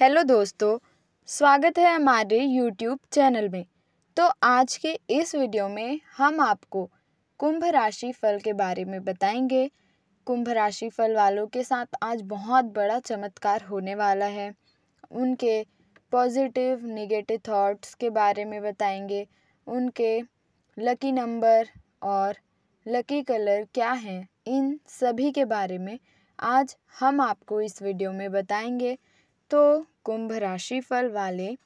hello दोस्तों स्वागत है हमारे यूट्यूब चैनल में तो आज के इस वीडियो में हम आपको कुंभ राशि फल के बारे में बताएंगे कुंभ राशि फल वालों के साथ आज बहुत बड़ा चमत्कार होने वाला है उनके पॉजिटिव नेगेटिव थॉट्स के बारे में बताएंगे उनके लकी नंबर और लकी कलर क्या हैं इन सभी के बारे में आज हम आपको इस वीडियो में बताएंगे तो कुंभ राशि फल वाले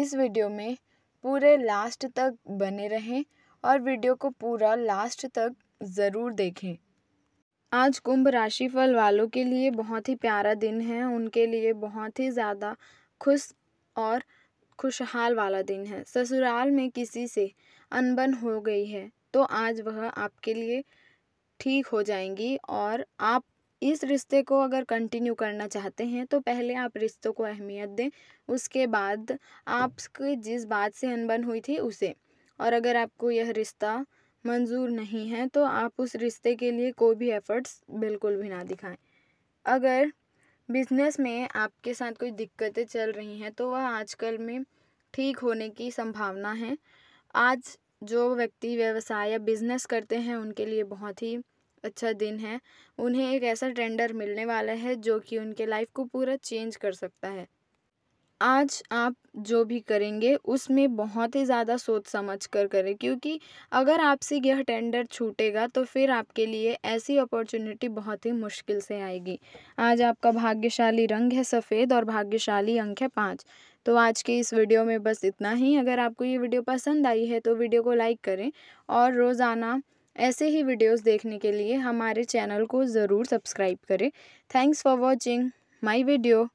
इस वीडियो में पूरे लास्ट तक बने रहें और वीडियो को पूरा लास्ट तक ज़रूर देखें आज कुंभ राशि फल वालों के लिए बहुत ही प्यारा दिन है उनके लिए बहुत ही ज़्यादा खुश और खुशहाल वाला दिन है ससुराल में किसी से अनबन हो गई है तो आज वह आपके लिए ठीक हो जाएंगी और आप इस रिश्ते को अगर कंटिन्यू करना चाहते हैं तो पहले आप रिश्तों को अहमियत दें उसके बाद आपके जिस बात से अनबन हुई थी उसे और अगर आपको यह रिश्ता मंजूर नहीं है तो आप उस रिश्ते के लिए कोई भी एफर्ट्स बिल्कुल भी ना दिखाएं अगर बिजनेस में आपके साथ कोई दिक्कतें चल रही हैं तो वह आजकल में ठीक होने की संभावना है आज जो व्यक्ति व्यवसाय या बिजनेस करते हैं उनके लिए बहुत ही अच्छा दिन है उन्हें एक ऐसा टेंडर मिलने वाला है जो कि उनके लाइफ को पूरा चेंज कर सकता है आज आप जो भी करेंगे उसमें बहुत ही ज़्यादा सोच समझ कर करें क्योंकि अगर आपसे यह टेंडर छूटेगा तो फिर आपके लिए ऐसी अपॉर्चुनिटी बहुत ही मुश्किल से आएगी आज आपका भाग्यशाली रंग है सफ़ेद और भाग्यशाली अंक है पाँच तो आज के इस वीडियो में बस इतना ही अगर आपको ये वीडियो पसंद आई है तो वीडियो को लाइक करें और रोज़ाना ऐसे ही वीडियोस देखने के लिए हमारे चैनल को ज़रूर सब्सक्राइब करें thanks for watching my video